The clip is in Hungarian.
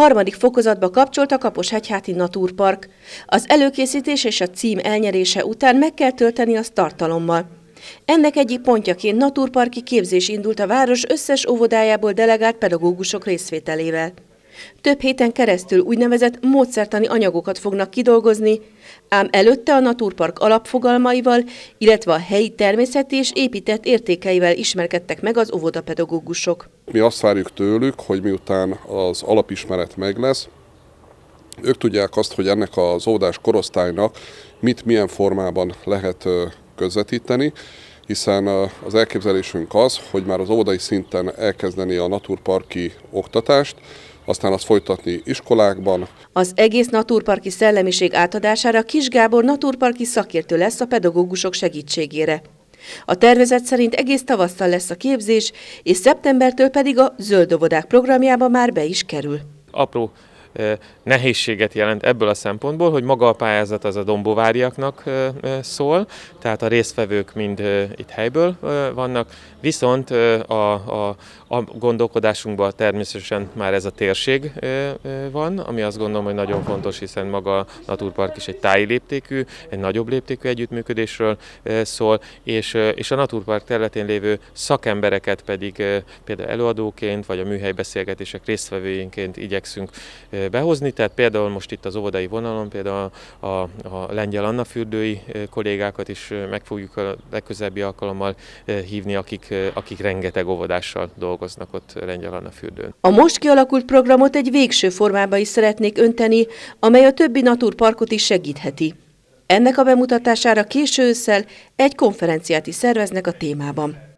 harmadik fokozatba kapcsolt a Kaposhegyháti Naturpark. Az előkészítés és a cím elnyerése után meg kell tölteni azt tartalommal. Ennek egyik pontjaként naturparki képzés indult a város összes óvodájából delegált pedagógusok részvételével. Több héten keresztül úgynevezett módszertani anyagokat fognak kidolgozni, ám előtte a Naturpark alapfogalmaival, illetve a helyi természeti és épített értékeivel ismerkedtek meg az óvodapedagógusok. Mi azt várjuk tőlük, hogy miután az alapismeret meg lesz, ők tudják azt, hogy ennek az óvodás korosztálynak mit milyen formában lehet közvetíteni, hiszen az elképzelésünk az, hogy már az óvodai szinten elkezdeni a naturparki oktatást, aztán azt folytatni iskolákban. Az egész naturparki szellemiség átadására Kis Gábor naturparki szakértő lesz a pedagógusok segítségére. A tervezet szerint egész tavasszal lesz a képzés, és szeptembertől pedig a zöld óvodák programjába már be is kerül. Apró nehézséget jelent ebből a szempontból, hogy maga a pályázat az a dombováriaknak szól, tehát a résztvevők mind itt helyből vannak, viszont a, a, a gondolkodásunkban természetesen már ez a térség van, ami azt gondolom, hogy nagyon fontos, hiszen maga a Naturpark is egy táji léptékű, egy nagyobb léptékű együttműködésről szól, és, és a Naturpark területén lévő szakembereket pedig például előadóként, vagy a műhelybeszélgetések résztvevőinként igyekszünk behozni, tehát például most itt az óvodai vonalon például a, a, lengyel Anna fürdői kollégákat is meg fogjuk a legközelebbi alkalommal hívni, akik, akik rengeteg óvodással dolgoznak ott lengyel Anna fürdőn. A most kialakult programot egy végső formába is szeretnék önteni, amely a többi naturparkot is segítheti. Ennek a bemutatására késő ősszel egy konferenciát is szerveznek a témában.